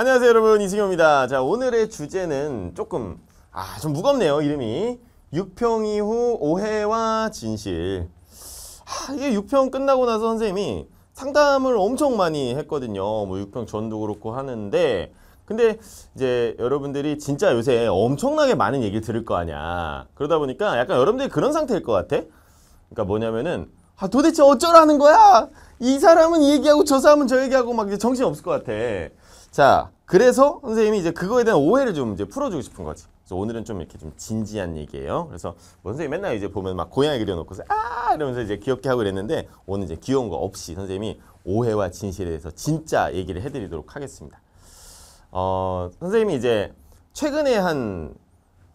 안녕하세요 여러분 이승효입니다 자 오늘의 주제는 조금 아 좀 무겁네요 이름이 6평 이후 오해와 진실 아, 이게 6평 끝나고 나서 선생님이 상담을 엄청 많이 했거든요 뭐 6평 전도 그렇고 하는데 근데 이제 여러분들이 진짜 요새 엄청나게 많은 얘기를 들을 거 아니야 그러다 보니까 약간 여러분들이 그런 상태일 것 같아 그러니까 뭐냐면은 아 도대체 어쩌라는 거야 이 사람은 이 얘기하고 저 사람은 저 얘기하고 막 이제 정신이 없을 것 같아 자, 그래서 선생님이 이제 그거에 대한 오해를 좀 이제 풀어주고 싶은 거지. 그래서 오늘은 좀 이렇게 좀 진지한 얘기예요. 그래서 뭐 선생님 맨날 이제 보면 막 고양이 그려놓고서 아 이러면서 이제 귀엽게 하고 그랬는데 오늘 이제 귀여운 거 없이 선생님이 오해와 진실에 대해서 진짜 얘기를 해드리도록 하겠습니다. 어, 선생님이 이제 최근에 한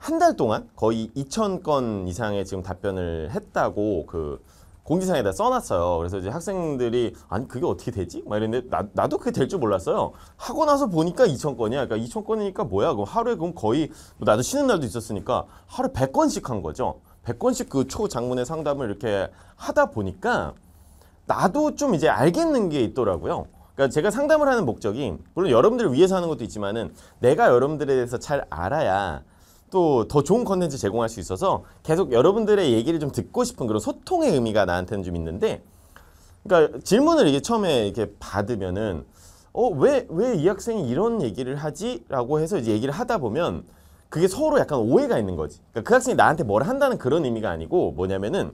한 달 동안 거의 2천 건 이상의 지금 답변을 했다고 그 공지사항에다 써놨어요. 그래서 이제 학생들이 아니 그게 어떻게 되지? 막 이랬는데 나, 나도 그게 될 줄 몰랐어요. 하고 나서 보니까 2천 건이야. 그러니까 2천 건이니까 뭐야? 그럼 하루에 그럼 거의 뭐 나도 쉬는 날도 있었으니까 하루 에 100건씩 한 거죠. 100건씩 그 초장문의 상담을 이렇게 하다 보니까 나도 좀 이제 알겠는 게 있더라고요. 그러니까 제가 상담을 하는 목적이 물론 여러분들을 위해서 하는 것도 있지만은 내가 여러분들에 대해서 잘 알아야 또더 좋은 컨텐츠 제공할 수 있어서 계속 여러분들의 얘기를 좀 듣고 싶은 그런 소통의 의미가 나한테는 좀 있는데 그러니까 질문을 이게 처음에 이렇게 받으면은 어 왜 왜 이 학생이 이런 얘기를 하지라고 해서 이제 얘기를 하다 보면 그게 서로 약간 오해가 있는 거지. 그러니까 그 학생이 나한테 뭘 한다는 그런 의미가 아니고 뭐냐면은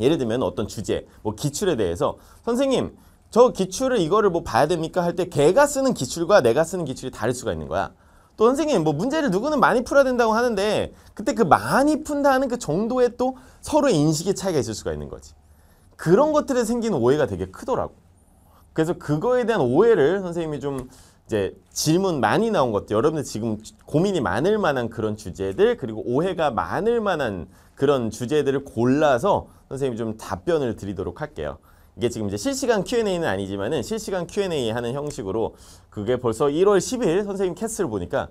예를 들면 어떤 주제, 뭐 기출에 대해서 선생님 저 기출을 이거를 뭐 봐야 됩니까 할 때 걔가 쓰는 기출과 내가 쓰는 기출이 다를 수가 있는 거야. 또 선생님 뭐 문제를 누구는 많이 풀어야 된다고 하는데 그때 그 많이 푼다는 그 정도의 또 서로의 인식의 차이가 있을 수가 있는 거지. 그런 것들에 생기는 오해가 되게 크더라고. 그래서 그거에 대한 오해를 선생님이 좀 이제 질문 많이 나온 것들 여러분들 지금 고민이 많을 만한 그런 주제들 그리고 오해가 많을 만한 그런 주제들을 골라서 선생님이 좀 답변을 드리도록 할게요. 이게 지금 이제 실시간 Q&A는 아니지만은 실시간 Q&A 하는 형식으로 그게 벌써 1월 10일 선생님 캐스를 보니까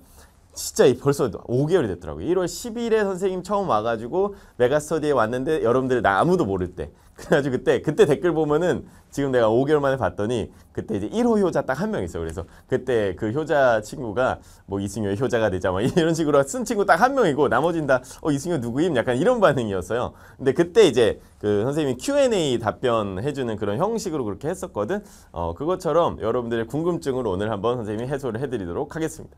진짜 벌써 5개월이 됐더라고요. 1월 10일에 선생님 처음 와가지고 메가스터디에 왔는데 여러분들이 나 아무도 모를 때. 그래가지고 그때 그때 댓글 보면은 지금 내가 5개월 만에 봤더니 그때 이제 1호 효자 딱 한 명 있어요. 그래서 그때 그 효자 친구가 뭐 이승효의 효자가 되자 막 이런 식으로 쓴 친구 딱 한 명이고 나머진 다 어 이승효 누구임 약간 이런 반응이었어요. 근데 그때 이제 그 선생님이 Q&A 답변해주는 그런 형식으로 그렇게 했었거든. 어 그것처럼 여러분들의 궁금증을 오늘 한번 선생님이 해소를 해드리도록 하겠습니다.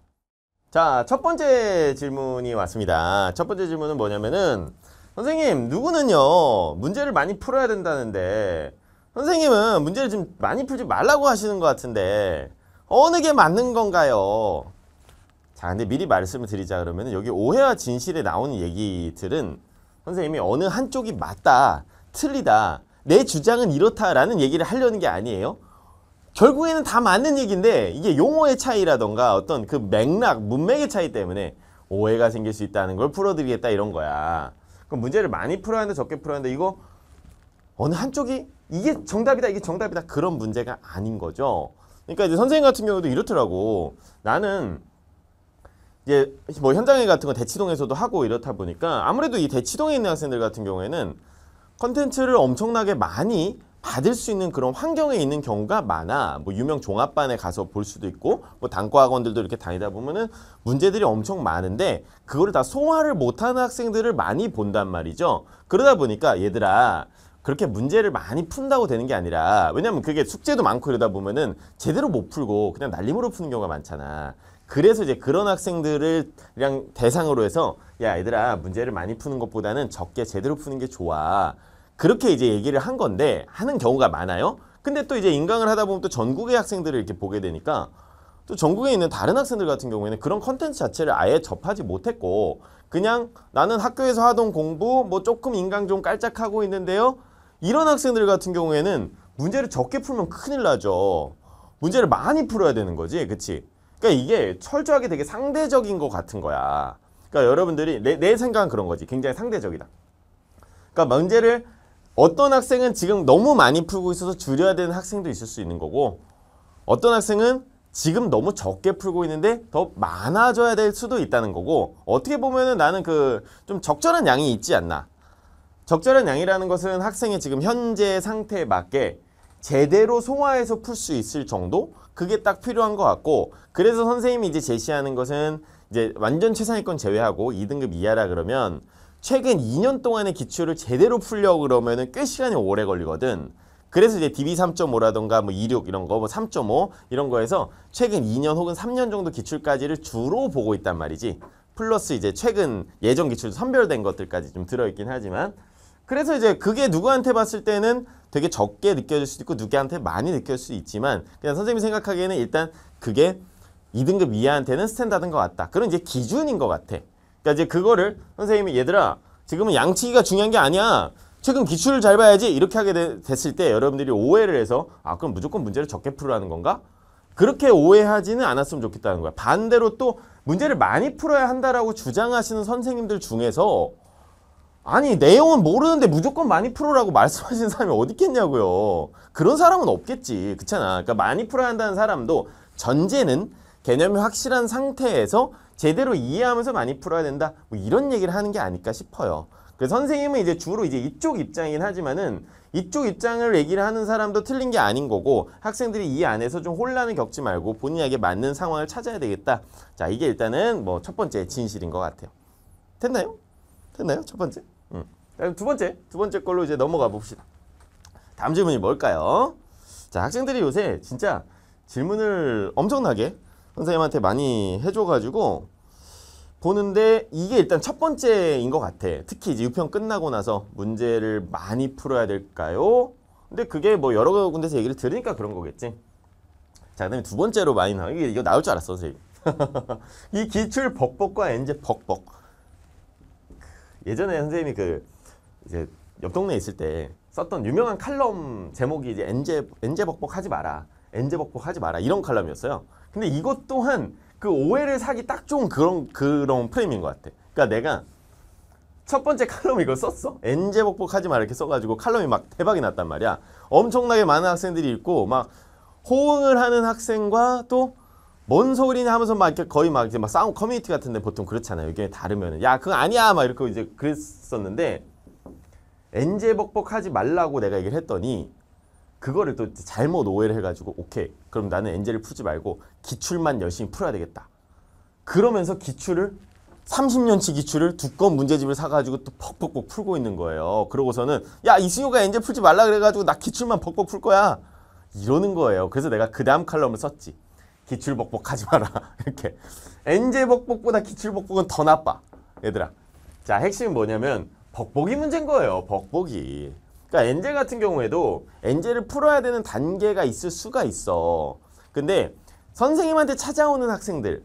자, 첫 번째 질문이 왔습니다. 첫 번째 질문은 뭐냐면은, 선생님, 누구는요, 문제를 많이 풀어야 된다는데, 선생님은 문제를 좀 많이 풀지 말라고 하시는 것 같은데, 어느 게 맞는 건가요? 자, 근데 미리 말씀을 드리자 그러면 여기 오해와 진실에 나오는 얘기들은 선생님이 어느 한쪽이 맞다, 틀리다, 내 주장은 이렇다라는 얘기를 하려는 게 아니에요. 결국에는 다 맞는 얘기인데 이게 용어의 차이라던가 어떤 그 맥락, 문맥의 차이 때문에 오해가 생길 수 있다는 걸 풀어드리겠다 이런 거야. 그럼 문제를 많이 풀어야 하는데 적게 풀어야 하는데 이거 어느 한쪽이 이게 정답이다 이게 정답이다 그런 문제가 아닌 거죠. 그러니까 이제 선생님 같은 경우도 이렇더라고. 나는 이제 뭐현장에 같은 거 대치동에서도 하고 이렇다 보니까 아무래도 이 대치동에 있는 학생들 같은 경우에는 컨텐츠를 엄청나게 많이 받을 수 있는 그런 환경에 있는 경우가 많아. 뭐 유명 종합반에 가서 볼 수도 있고 뭐 단과 학원들도 이렇게 다니다 보면은 문제들이 엄청 많은데 그거를 다 소화를 못 하는 학생들을 많이 본단 말이죠. 그러다 보니까 얘들아 그렇게 문제를 많이 푼다고 되는 게 아니라 왜냐면 그게 숙제도 많고 이러다 보면은 제대로 못 풀고 그냥 날림으로 푸는 경우가 많잖아. 그래서 이제 그런 학생들을 그냥 대상으로 해서 야 얘들아 문제를 많이 푸는 것보다는 적게 제대로 푸는 게 좋아. 그렇게 이제 얘기를 한 건데 하는 경우가 많아요. 근데 또 이제 인강을 하다 보면 또 전국의 학생들을 이렇게 보게 되니까 또 전국에 있는 다른 학생들 같은 경우에는 그런 컨텐츠 자체를 아예 접하지 못했고 그냥 나는 학교에서 하던 공부 뭐 조금 인강 좀 깔짝하고 있는데요. 이런 학생들 같은 경우에는 문제를 적게 풀면 큰일 나죠. 문제를 많이 풀어야 되는 거지. 그치? 그러니까 이게 철저하게 되게 상대적인 것 같은 거야. 그러니까 여러분들이 내, 내 생각은 그런 거지. 굉장히 상대적이다. 그러니까 문제를 어떤 학생은 지금 너무 많이 풀고 있어서 줄여야 되는 학생도 있을 수 있는 거고 어떤 학생은 지금 너무 적게 풀고 있는데 더 많아져야 될 수도 있다는 거고 어떻게 보면은 나는 그 좀 적절한 양이 있지 않나 적절한 양이라는 것은 학생의 지금 현재 상태에 맞게 제대로 소화해서 풀 수 있을 정도 그게 딱 필요한 것 같고 그래서 선생님이 이제 제시하는 것은 이제 완전 최상위권 제외하고 2등급 이하라 그러면 최근 2년 동안의 기출을 제대로 풀려고 그러면은 꽤 시간이 오래 걸리거든. 그래서 이제 DB 3.5라던가 뭐 26 이런 거, 뭐 3.5 이런 거에서 최근 2년 혹은 3년 정도 기출까지를 주로 보고 있단 말이지. 플러스 이제 최근 예전 기출 선별된 것들까지 좀 들어있긴 하지만 그래서 이제 그게 누구한테 봤을 때는 되게 적게 느껴질 수도 있고 누구한테 많이 느껴질 수 있지만 그냥 선생님이 생각하기에는 일단 그게 2등급 이하한테는 스탠다드인 것 같다. 그런 이제 기준인 것 같아. 그러니까 이제 그거를 선생님이 얘들아 지금은 양치기가 중요한 게 아니야. 최근 기출을 잘 봐야지 이렇게 하게 되, 됐을 때 여러분들이 오해를 해서 아 그럼 무조건 문제를 적게 풀으라는 건가? 그렇게 오해하지는 않았으면 좋겠다는 거야. 반대로 또 문제를 많이 풀어야 한다라고 주장하시는 선생님들 중에서 아니 내용은 모르는데 무조건 많이 풀어라고 말씀하시는 사람이 어디 있겠냐고요. 그런 사람은 없겠지. 그렇잖아. 그러니까 많이 풀어야 한다는 사람도 전제는 개념이 확실한 상태에서 제대로 이해하면서 많이 풀어야 된다. 뭐 이런 얘기를 하는 게 아닐까 싶어요. 그 선생님은 이제 주로 이제 이쪽 입장이긴 하지만은 이쪽 입장을 얘기를 하는 사람도 틀린 게 아닌 거고 학생들이 이 안에서 좀 혼란을 겪지 말고 본인에게 맞는 상황을 찾아야 되겠다. 자, 이게 일단은 뭐 첫 번째 진실인 것 같아요. 됐나요? 됐나요? 첫 번째? 음. 응. 두 번째, 두 번째 걸로 이제 넘어가 봅시다. 다음 질문이 뭘까요? 자, 학생들이 요새 진짜 질문을 엄청나게 선생님한테 많이 해줘가지고 보는데 이게 일단 첫 번째인 것 같아. 특히 이제 6편 끝나고 나서 문제를 많이 풀어야 될까요? 근데 그게 뭐 여러 군데서 얘기를 들으니까 그런 거겠지. 자, 그다음에 두 번째로 많이 나와. 이게 이거 나올 줄 알았어, 선생님. 이 기출 벅벅과 엔제 벅벅. 예전에 선생님이 그 이제 옆 동네에 있을 때 썼던 유명한 칼럼 제목이 이제 엔제 엔제 벅벅 하지 마라. 엔제 벅벅 하지 마라. 이런 칼럼이었어요. 근데 이것 또한 그 오해를 사기 딱 좋은 그런 그런 프레임인 것 같아. 그러니까 내가 첫 번째 칼럼 이거 썼어. 엔제 복복하지 마 이렇게 써가지고 칼럼이 막 대박이 났단 말이야. 엄청나게 많은 학생들이 있고 막 호응을 하는 학생과 또 뭔 소리냐 하면서 막 이렇게 거의 막 이제 막 싸움 커뮤니티 같은데 보통 그렇잖아요. 이게 다르면은 야 그건 아니야 막 이렇게 이제 그랬었는데 엔제 벅벅하지 말라고 내가 얘기를 했더니 그거를 또 잘못 오해를 해가지고 오케이 그럼 나는 엔젤을 풀지 말고 기출만 열심히 풀어야 되겠다. 그러면서 기출을 30년치 기출을 두꺼운 문제집을 사가지고 또 퍽퍽퍽 풀고 있는 거예요. 그러고서는 야 이승효가 엔젤 풀지 말라 그래가지고 나 기출만 퍽퍽 풀 거야. 이러는 거예요. 그래서 내가 그 다음 칼럼을 썼지. 기출 벅벅 하지 마라. 이렇게 엔젤 벅벅보다 기출 벅벅은더 나빠. 얘들아. 자 핵심은 뭐냐면 벅벅이 문제인 거예요. 벅벅이 그러니까 엔젤 같은 경우에도 엔젤을 풀어야 되는 단계가 있을 수가 있어. 근데 선생님한테 찾아오는 학생들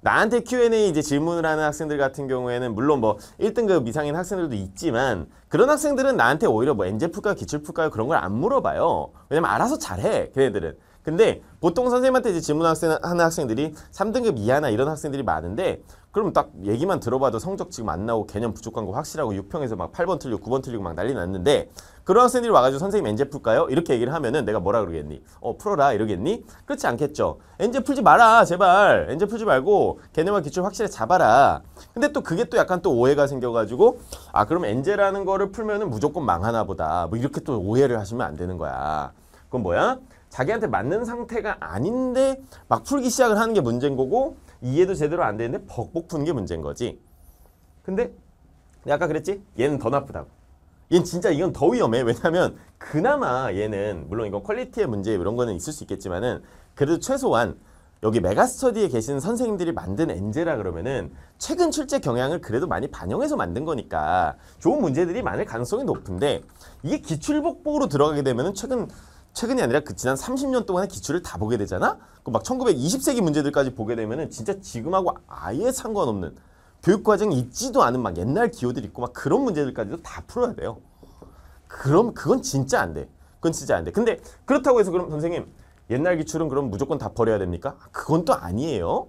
나한테 Q&A 이제 질문을 하는 학생들 같은 경우에는 물론 뭐 1등급 이상인 학생들도 있지만 그런 학생들은 나한테 오히려 뭐 엔젤 풀까요 기출 풀까요 그런 걸 안 물어봐요 왜냐면 알아서 잘해 걔네들은 근데 보통 선생님한테 이제 질문하는 학생들이 3등급 이하나 이런 학생들이 많은데 그럼 딱 얘기만 들어봐도 성적 지금 안 나오고 개념 부족한 거 확실하고 6평에서 막 8번 틀리고 9번 틀리고 막 난리 났는데 그런 학생들이 와가지고 선생님 엔제 풀까요? 이렇게 얘기를 하면은 내가 뭐라 그러겠니? 어 풀어라 이러겠니? 그렇지 않겠죠. 엔제 풀지 마라 제발. 엔제 풀지 말고 개념과 기출 확실히 잡아라. 근데 또 그게 또 약간 또 오해가 생겨가지고 아 그럼 엔제라는 거를 풀면은 무조건 망하나 보다. 뭐 이렇게 또 오해를 하시면 안 되는 거야. 그건 뭐야? 자기한테 맞는 상태가 아닌데 막 풀기 시작을 하는 게 문제인 거고 이해도 제대로 안 되는데 벅벅 푸는 게 문제인 거지. 근데 아까 그랬지? 얘는 더 나쁘다고. 얘는 진짜 이건 더 위험해. 왜냐하면 그나마 얘는 물론 이건 퀄리티의 문제 이런 거는 있을 수 있겠지만은 그래도 최소한 여기 메가스터디에 계신 선생님들이 만든 엔제라 그러면은 최근 출제 경향을 그래도 많이 반영해서 만든 거니까 좋은 문제들이 많을 가능성이 높은데 이게 기출복보로 들어가게 되면은 최근 최근이 아니라 그 지난 30년 동안의 기출을 다 보게 되잖아. 그막 1920세기 문제들까지 보게 되면은 진짜 지금하고 아예 상관없는 교육 과정이 있지도 않은 막 옛날 기호들 있고 막 그런 문제들까지도 다 풀어야 돼요. 그럼 그건 진짜 안 돼. 그건 진짜 안 돼. 근데 그렇다고 해서 그럼 선생님 옛날 기출은 그럼 무조건 다 버려야 됩니까? 그건 또 아니에요.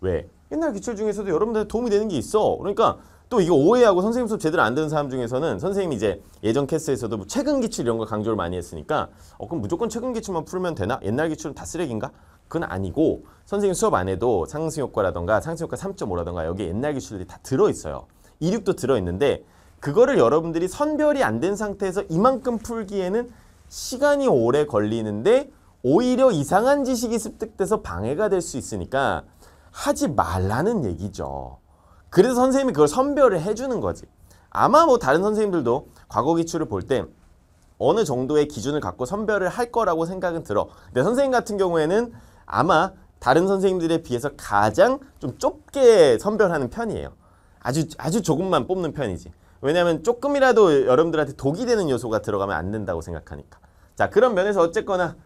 왜? 옛날 기출 중에서도 여러분들 도움이 되는 게 있어. 그러니까 또 이거 오해하고 선생님 수업 제대로 안 듣는 사람 중에서는 선생님이 이제 예전 캐스에서도 뭐 최근 기출 이런 걸 강조를 많이 했으니까 어 그럼 무조건 최근 기출만 풀면 되나? 옛날 기출은 다 쓰레기인가? 그건 아니고 선생님 수업 안에도 상승효과라던가 상승효과 3.5라던가 여기 옛날 기출들이 다 들어있어요. 이륙도 들어있는데 그거를 여러분들이 선별이 안 된 상태에서 이만큼 풀기에는 시간이 오래 걸리는데 오히려 이상한 지식이 습득돼서 방해가 될 수 있으니까 하지 말라는 얘기죠. 그래서 선생님이 그걸 선별을 해주는 거지. 아마 뭐 다른 선생님들도 과거 기출을 볼 때 어느 정도의 기준을 갖고 선별을 할 거라고 생각은 들어. 근데 선생님 같은 경우에는 아마 다른 선생님들에 비해서 가장 좀 좁게 선별하는 편이에요. 아주 아주 조금만 뽑는 편이지. 왜냐하면 조금이라도 여러분들한테 독이 되는 요소가 들어가면 안 된다고 생각하니까. 자 그런 면에서 어쨌거나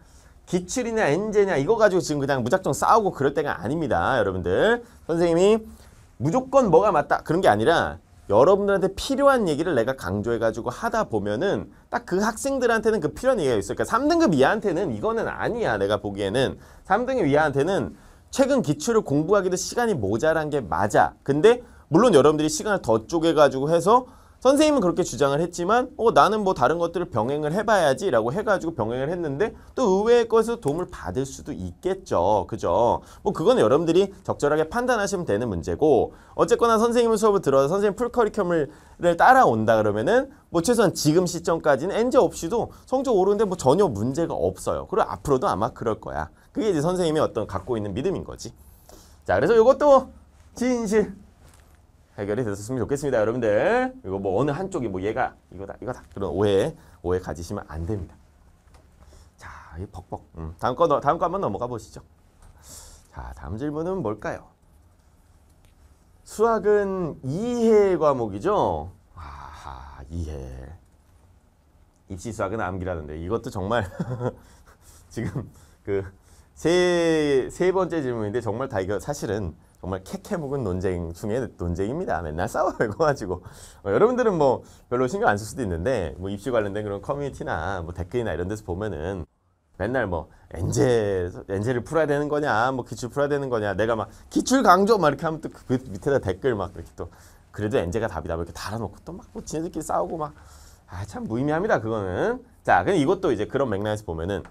기출이냐 엔제냐 이거 가지고 지금 그냥 무작정 싸우고 그럴 때가 아닙니다. 여러분들 선생님이 무조건 뭐가 맞다 그런 게 아니라 여러분들한테 필요한 얘기를 내가 강조해가지고 하다 보면은 딱 그 학생들한테는 그 필요한 얘기가 있어요. 그러니까 3등급 이하한테는 이거는 아니야. 내가 보기에는 3등급 이하한테는 최근 기출을 공부하기도 시간이 모자란 게 맞아. 근데 물론 여러분들이 시간을 더 쪼개가지고 해서 선생님은 그렇게 주장을 했지만 어 나는 뭐 다른 것들을 병행을 해봐야지 라고 해가지고 병행을 했는데 또 의외의 것에서 도움을 받을 수도 있겠죠 그죠 뭐 그건 여러분들이 적절하게 판단하시면 되는 문제고 어쨌거나 선생님 수업을 들어서 선생님 풀커리큘럼을 따라온다 그러면은 뭐 최소한 지금 시점까지는 엔제 없이도 성적 오르는데 뭐 전혀 문제가 없어요 그리고 앞으로도 아마 그럴 거야 그게 이제 선생님의 어떤 갖고 있는 믿음인 거지 자 그래서 이것도 진실 해결이 됐었으면 좋겠습니다. 여러분들. 이거 뭐 어느 한쪽이 뭐 얘가 이거다 이거다 그런 오해 오해 가지시면 안 됩니다. 자, 이 벅벅. 음, 다음 거 다음 거 한 번 넘어가 보시죠. 자, 다음 질문은 뭘까요? 수학은 이해 과목이죠. 아하, 이해. 입시 수학은 암기라던데 이것도 정말 지금 그 세 세 번째 질문인데 정말 다 이거 사실은 정말 캐캐묵은 논쟁 중에 논쟁입니다. 맨날 싸워요. 이거 가지고. 어, 여러분들은 뭐 별로 신경 안 쓸 수도 있는데 뭐 입시 관련된 그런 커뮤니티나 뭐 댓글이나 이런 데서 보면은 맨날 뭐 엔제 엔제를 풀어야 되는 거냐 뭐 기출 풀어야 되는 거냐 내가 막 기출 강조 막 이렇게 하면 또 그 밑에다 댓글 막 이렇게 또 그래도 엔제가 답이다 막 이렇게 달아놓고 또 막 뭐 지네들끼리 싸우고 막 아 참 무의미합니다 그거는 자 근데 이것도 이제 그런 맥락에서 보면은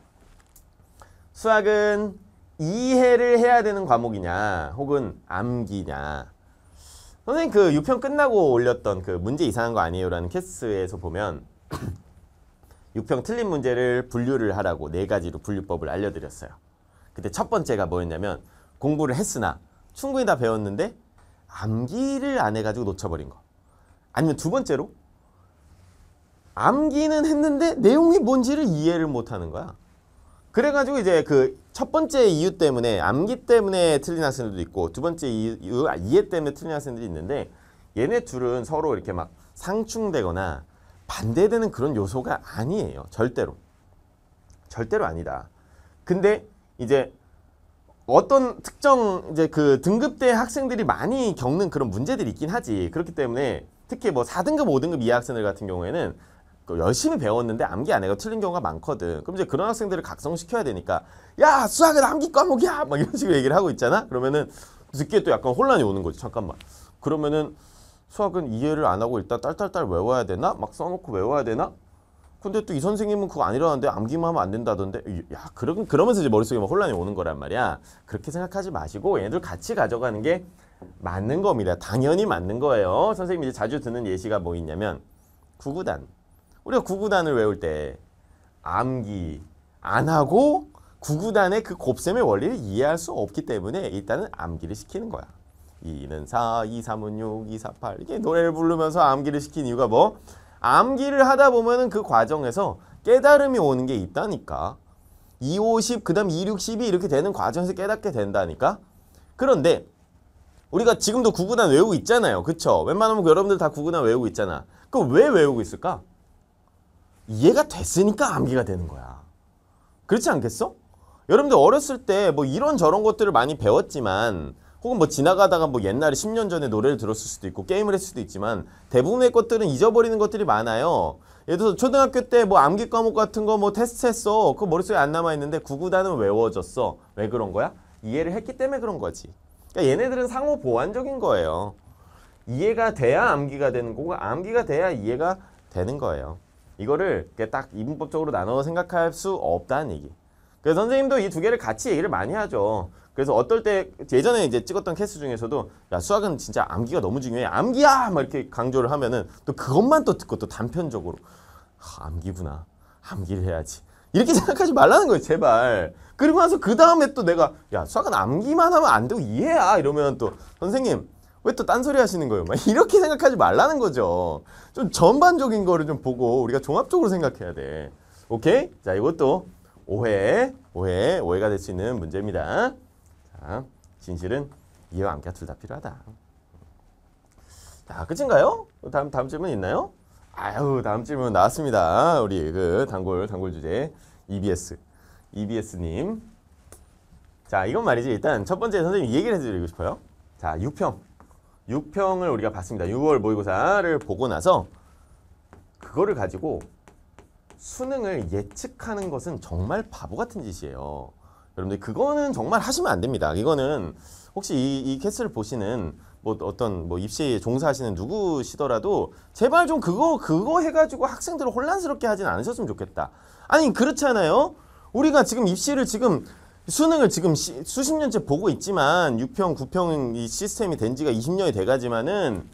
수학은 이해를 해야 되는 과목이냐 혹은 암기냐 선생님 그 6편 끝나고 올렸던 그 문제 이상한 거 아니에요? 라는 캐스에서 보면 6평 틀린 문제를 분류를 하라고 네 가지로 분류법을 알려드렸어요. 그때 첫 번째가 뭐였냐면 공부를 했으나 충분히 다 배웠는데 암기를 안 해가지고 놓쳐버린 거. 아니면 두 번째로 암기는 했는데 내용이 뭔지를 이해를 못하는 거야. 그래가지고 이제 그첫 번째 이유 때문에 암기 때문에 틀린 학생들도 있고 두 번째 이유 아, 이해 때문에 틀린 학생들이 있는데 얘네 둘은 서로 이렇게 막 상충되거나 반대되는 그런 요소가 아니에요. 절대로. 절대로 아니다. 근데 이제 어떤 특정 이제 그 등급대 학생들이 많이 겪는 그런 문제들이 있긴 하지. 그렇기 때문에 특히 뭐 4등급, 5등급 이하 학생들 같은 경우에는 그 열심히 배웠는데 암기 안 해가 틀린 경우가 많거든. 그럼 이제 그런 학생들을 각성시켜야 되니까 야 수학은 암기 과목이야 막 이런 식으로 얘기를 하고 있잖아. 그러면은 늦게 또 약간 혼란이 오는 거지. 잠깐만. 그러면은 수학은 이해를 안 하고 일단 딸딸딸 외워야 되나? 막 써놓고 외워야 되나? 근데 또 이 선생님은 그거 아니라는데 암기만 하면 안 된다던데 야 그러, 그러면서 이제 머릿속에 막 혼란이 오는 거란 말이야 그렇게 생각하지 마시고 얘네들 같이 가져가는 게 맞는 겁니다 당연히 맞는 거예요 선생님이 이제 자주 듣는 예시가 뭐 있냐면 구구단 우리가 구구단을 외울 때 암기 안 하고 구구단의 그 곱셈의 원리를 이해할 수 없기 때문에 일단은 암기를 시키는 거야. 2는 4, 2, 3은 6, 2, 4, 8 이게 노래를 부르면서 암기를 시킨 이유가 뭐? 암기를 하다 보면 은그 과정에서 깨달음이 오는 게 있다니까. 2, 50, 1그 다음 2, 6, 1 0이 이렇게 되는 과정에서 깨닫게 된다니까. 그런데 우리가 지금도 구구단 외우고 있잖아요. 그쵸? 웬만하면 여러분들 다 구구단 외우고 있잖아. 그럼 왜 외우고 있을까? 이해가 됐으니까 암기가 되는 거야. 그렇지 않겠어? 여러분들 어렸을 때 뭐 이런 저런 것들을 많이 배웠지만 혹은 뭐 지나가다가 뭐 옛날에 10년 전에 노래를 들었을 수도 있고 게임을 했을 수도 있지만 대부분의 것들은 잊어버리는 것들이 많아요. 예를 들어서 초등학교 때 뭐 암기 과목 같은 거 뭐 테스트 했어. 그 머릿속에 안 남아있는데 구구단은 외워졌어. 왜 그런 거야? 이해를 했기 때문에 그런 거지. 그러니까 얘네들은 상호 보완적인 거예요. 이해가 돼야 암기가 되는 거고 암기가 돼야 이해가 되는 거예요. 이거를 딱 이분법적으로 나눠 생각할 수 없다는 얘기. 그래서 선생님도 이 두 개를 같이 얘기를 많이 하죠. 그래서 어떨 때 예전에 이제 찍었던 케이스 중에서도 야 수학은 진짜 암기가 너무 중요해 암기야 막 이렇게 강조를 하면은 또 그것만 또 듣고 또 단편적으로 아, 암기구나 암기를 해야지 이렇게 생각하지 말라는 거예요 제발 그리고 나서 그 다음에 또 내가 야 수학은 암기만 하면 안 되고 이해야 이러면 또 선생님 왜또 딴소리 하시는 거예요? 막 이렇게 생각하지 말라는 거죠. 좀 전반적인 거를 좀 보고 우리가 종합적으로 생각해야 돼. 오케이? 자, 이것도 오해, 오해, 오해가 될 수 있는 문제입니다. 자, 진실은 이해와 암기가 둘다 필요하다. 자, 끝인가요? 다음, 다음 질문 있나요? 아유, 다음 질문 나왔습니다. 우리 그 단골, 단골 주제 EBS. EBS님. 자, 이건 말이지. 일단 첫 번째 선생님 얘기를 해드리고 싶어요. 자, 6평. 6평을 우리가 봤습니다. 6월 모의고사를 보고 나서 그거를 가지고 수능을 예측하는 것은 정말 바보 같은 짓이에요. 여러분들 그거는 정말 하시면 안 됩니다. 이거는 혹시 이, 이 캐스를 보시는 뭐 어떤 뭐 입시에 종사하시는 누구시더라도 제발 좀 그거 그거 해가지고 학생들을 혼란스럽게 하진 않으셨으면 좋겠다. 아니 그렇잖아요. 우리가 지금 입시를 지금 수능을 지금 시, 수십 년째 보고 있지만 6평, 9평 이 시스템이 된 지가 20년이 돼가지만은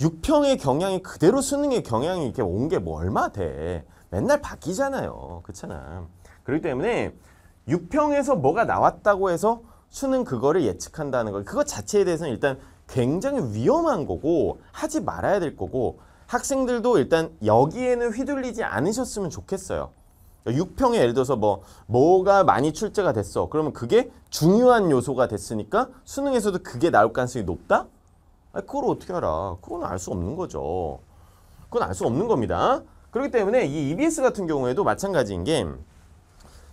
6평의 경향이 그대로 수능의 경향이 이렇게 온 게 뭐 얼마 돼. 맨날 바뀌잖아요. 그렇잖아. 그렇기 때문에 6평에서 뭐가 나왔다고 해서 수능 그거를 예측한다는 거그거 자체에 대해서는 일단 굉장히 위험한 거고 하지 말아야 될 거고 학생들도 일단 여기에는 휘둘리지 않으셨으면 좋겠어요. 6평에 그러니까 예를 들어서 뭐 뭐가 많이 출제가 됐어. 그러면 그게 중요한 요소가 됐으니까 수능에서도 그게 나올 가능성이 높다? 아 그걸 어떻게 알아? 그건 알 수 없는 거죠. 그건 알 수 없는 겁니다. 그렇기 때문에 이 EBS 같은 경우에도 마찬가지인 게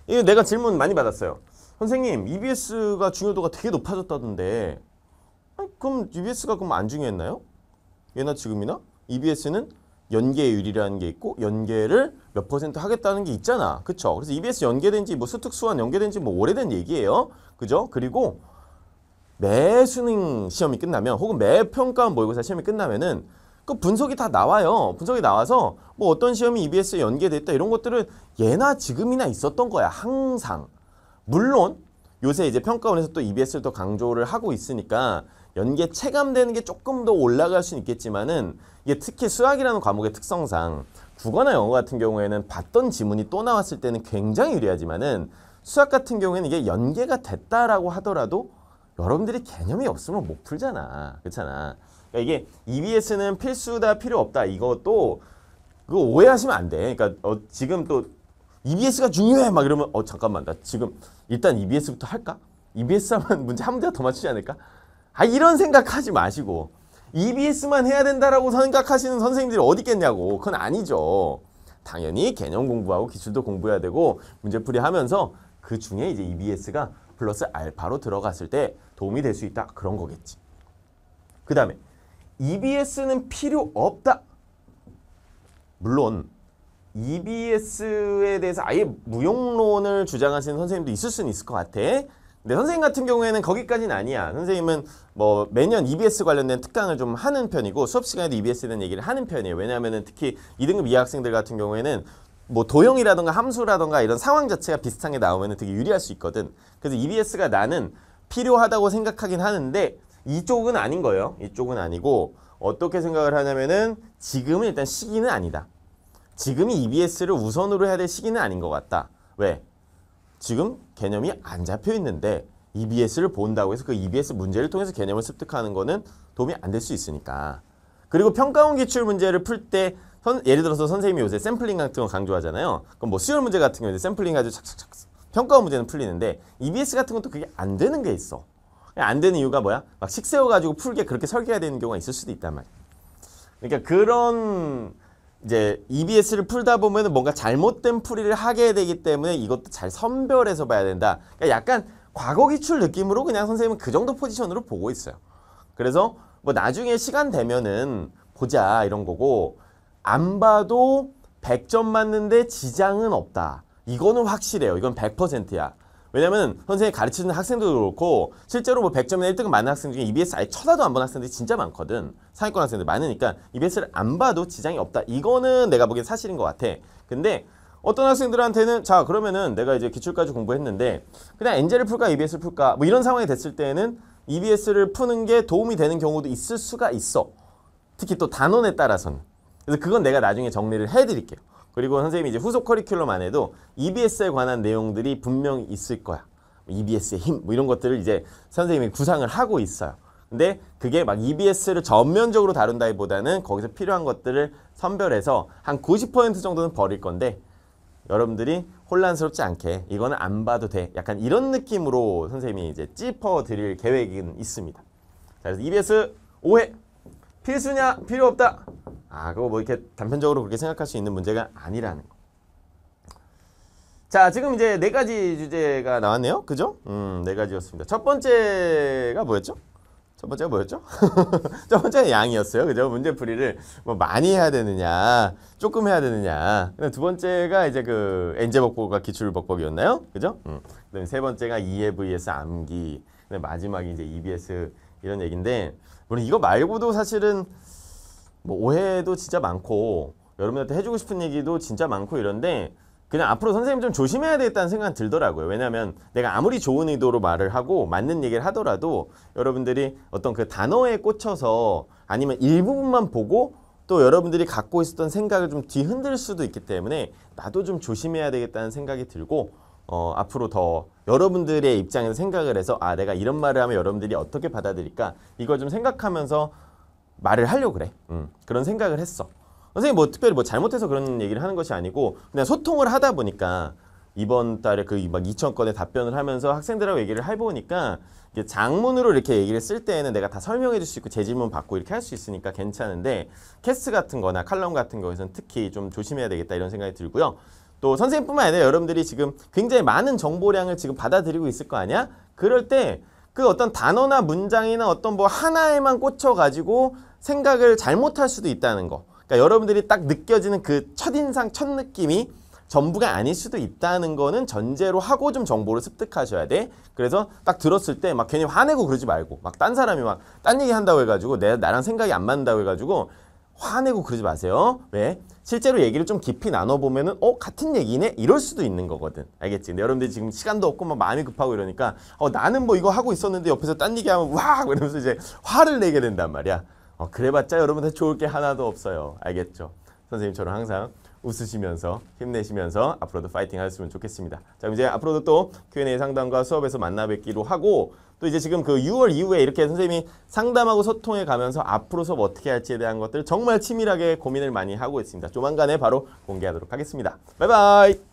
내가 질문 많이 받았어요. 선생님, EBS가 중요도가 되게 높아졌다던데 아니, 그럼 EBS가 그럼 안 중요했나요? 예나 지금이나? EBS는 연계율이라는 게 있고 연계를 몇 퍼센트 하겠다는 게 있잖아. 그쵸? 그래서 EBS 연계된 지뭐 수특수한 연계된 지뭐 오래된 얘기예요. 그죠? 그리고 매 수능 시험이 끝나면 혹은 매 평가원 모의고사 시험이 끝나면은 그 분석이 다 나와요. 분석이 나와서 뭐 어떤 시험이 EBS에 연계됐다 이런 것들은 예나 지금이나 있었던 거야. 항상. 물론 요새 이제 평가원에서 또 EBS를 또 강조를 하고 있으니까 연계 체감되는 게 조금 더 올라갈 수는 있겠지만은 이게 특히 수학이라는 과목의 특성상 국어나 영어 같은 경우에는 봤던 지문이 또 나왔을 때는 굉장히 유리하지만은 수학 같은 경우에는 이게 연계가 됐다라고 하더라도 여러분들이 개념이 없으면 못 풀잖아. 그렇잖아. 그러니까 이게 EBS는 필수다 필요 없다 이것도 그거 오해하시면 안 돼. 그러니까 어, 지금 또 EBS가 중요해 막 이러면 어 잠깐만 나 지금 일단 EBS부터 할까? EBS 하면 문제 한 문제 더 맞추지 않을까? 아 이런 생각하지 마시고 EBS만 해야 된다라고 생각하시는 선생님들이 어디 있겠냐고 그건 아니죠. 당연히 개념 공부하고 기술도 공부해야 되고 문제풀이 하면서 그 중에 이제 EBS가 플러스 알파로 들어갔을 때 도움이 될 수 있다 그런 거겠지. 그 다음에 EBS는 필요 없다. 물론 EBS에 대해서 아예 무용론을 주장하시는 선생님도 있을 수는 있을 것 같아. 근데 네, 선생님 같은 경우에는 거기까지는 아니야. 선생님은 뭐 매년 EBS 관련된 특강을 좀 하는 편이고 수업 시간에도 EBS에 대한 얘기를 하는 편이에요. 왜냐하면 특히 2등급 이하 학생들 같은 경우에는 뭐도형이라든가함수라든가 이런 상황 자체가 비슷한 게 나오면 되게 유리할 수 있거든. 그래서 EBS가 나는 필요하다고 생각하긴 하는데 이쪽은 아닌 거예요. 이쪽은 아니고 어떻게 생각을 하냐면은 지금은 일단 시기는 아니다. 지금이 EBS를 우선으로 해야 될 시기는 아닌 것 같다. 왜? 지금 개념이 안 잡혀 있는데 EBS를 본다고 해서 그 EBS 문제를 통해서 개념을 습득하는 거는 도움이 안 될 수 있으니까. 그리고 평가원 기출 문제를 풀 때 예를 들어서 선생님이 요새 샘플링 같은 거 강조하잖아요. 그럼 뭐 수열 문제 같은 경우에 샘플링 가지고 착착착 평가원 문제는 풀리는데 EBS 같은 것도 그게 안 되는 게 있어. 안 되는 이유가 뭐야? 막 식세워 가지고 풀게 그렇게 설계해야 되는 경우가 있을 수도 있단 말이야. 그러니까 그런 이제 EBS를 풀다 보면 뭔가 잘못된 풀이를 하게 되기 때문에 이것도 잘 선별해서 봐야 된다. 그러니까 약간 과거 기출 느낌으로 그냥 선생님은 그 정도 포지션으로 보고 있어요. 그래서 뭐 나중에 시간 되면은 보자 이런 거고 안 봐도 100점 맞는데 지장은 없다. 이거는 확실해요. 이건 100%야. 왜냐면 선생님이 가르치는 학생도 그렇고 실제로 뭐 100점이나 1등 많은 학생 중에 EBS 아예 쳐다도 안본 학생들이 진짜 많거든. 상위권 학생들 많으니까 EBS를 안 봐도 지장이 없다. 이거는 내가 보기엔 사실인 것 같아. 근데 어떤 학생들한테는 자 그러면은 내가 이제 기출까지 공부했는데 그냥 엔젤을 풀까 EBS를 풀까 뭐 이런 상황이 됐을 때는 EBS를 푸는 게 도움이 되는 경우도 있을 수가 있어. 특히 또 단원에 따라서는. 그래서 그건 내가 나중에 정리를 해드릴게요. 그리고 선생님이 이제 후속 커리큘럼 안에도 EBS에 관한 내용들이 분명히 있을 거야. EBS의 힘, 뭐 이런 것들을 이제 선생님이 구상을 하고 있어요. 근데 그게 막 EBS를 전면적으로 다룬다기보다는 거기서 필요한 것들을 선별해서 한 90% 정도는 버릴 건데 여러분들이 혼란스럽지 않게 이거는 안 봐도 돼. 약간 이런 느낌으로 선생님이 이제 찝어 드릴 계획은 있습니다. 자, 그래서 EBS 5회 필수냐? 필요 없다. 아, 그거 뭐 이렇게 단편적으로 그렇게 생각할 수 있는 문제가 아니라는 거. 자, 지금 이제 네 가지 주제가 나왔네요. 그죠? 음, 네 가지였습니다. 첫 번째가 뭐였죠? 첫 번째가 뭐였죠? 첫 번째는 양이었어요. 그죠? 문제풀이를 뭐 많이 해야 되느냐, 조금 해야 되느냐. 두 번째가 이제 그 엔제 복법과 기출 복법이었나요? 그죠? 음. 그다음에 세 번째가 EA vs 암기. 마지막이 이제 EBS 이런 얘기인데 물론 이거 말고도 사실은 뭐 오해도 진짜 많고 여러분한테 해주고 싶은 얘기도 진짜 많고 이런데 그냥 앞으로 선생님 좀 조심해야 되겠다는 생각이 들더라고요. 왜냐하면 내가 아무리 좋은 의도로 말을 하고 맞는 얘기를 하더라도 여러분들이 어떤 그 단어에 꽂혀서 아니면 일부분만 보고 또 여러분들이 갖고 있었던 생각을 좀 뒤흔들 수도 있기 때문에 나도 좀 조심해야 되겠다는 생각이 들고 어, 앞으로 더 여러분들의 입장에서 생각을 해서 아 내가 이런 말을 하면 여러분들이 어떻게 받아들일까 이걸 좀 생각하면서 말을 하려고 그래 음, 그런 생각을 했어 선생님 뭐 특별히 뭐 잘못해서 그런 얘기를 하는 것이 아니고 그냥 소통을 하다 보니까 이번 달에 그 막 2천 건의 답변을 하면서 학생들하고 얘기를 해보니까 장문으로 이렇게 얘기를 쓸 때에는 내가 다 설명해 줄 수 있고 제 질문 받고 이렇게 할 수 있으니까 괜찮은데 캐스 같은 거나 칼럼 같은 거에서는 특히 좀 조심해야 되겠다 이런 생각이 들고요. 또 선생님뿐만 아니라 여러분들이 지금 굉장히 많은 정보량을 지금 받아들이고 있을 거 아니야? 그럴 때 그 어떤 단어나 문장이나 어떤 뭐 하나에만 꽂혀가지고 생각을 잘못할 수도 있다는 거. 그러니까 여러분들이 딱 느껴지는 그 첫인상, 첫 느낌이 전부가 아닐 수도 있다는 거는 전제로 하고 좀 정보를 습득하셔야 돼. 그래서 딱 들었을 때 막 괜히 화내고 그러지 말고 막 딴 사람이 막 딴 얘기 한다고 해가지고 내 나랑 생각이 안 맞는다고 해가지고 화내고 그러지 마세요. 왜? 실제로 얘기를 좀 깊이 나눠보면 은어 같은 얘기네? 이럴 수도 있는 거거든. 알겠지? 근데 여러분들이 지금 시간도 없고 막 마음이 급하고 이러니까 어 나는 뭐 이거 하고 있었는데 옆에서 딴 얘기하면 와! 이러면서 이제 화를 내게 된단 말이야. 어, 그래봤자 여러분한 좋을 게 하나도 없어요. 알겠죠? 선생님처럼 항상 웃으시면서 힘내시면서 앞으로도 파이팅 하셨으면 좋겠습니다. 자 이제 앞으로도 또 Q&A 상담과 수업에서 만나 뵙기로 하고 또 이제 지금 그 6월 이후에 이렇게 선생님이 상담하고 소통해 가면서 앞으로 수업 어떻게 할지에 대한 것들 정말 치밀하게 고민을 많이 하고 있습니다. 조만간에 바로 공개하도록 하겠습니다. 바이바이!